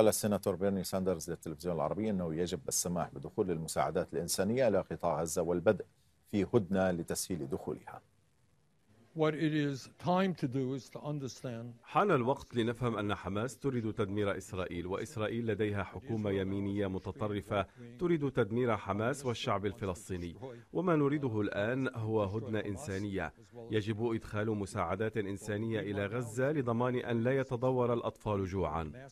قال السيناتور بيرني ساندرز للتلفزيون العربي أنه يجب السماح بدخول المساعدات الإنسانية إلى قطاع غزة والبدء في هدنة لتسهيل دخولها حان الوقت لنفهم أن حماس تريد تدمير إسرائيل وإسرائيل لديها حكومة يمينية متطرفة تريد تدمير حماس والشعب الفلسطيني وما نريده الآن هو هدنة إنسانية يجب إدخال مساعدات إنسانية إلى غزة لضمان أن لا يتضور الأطفال جوعا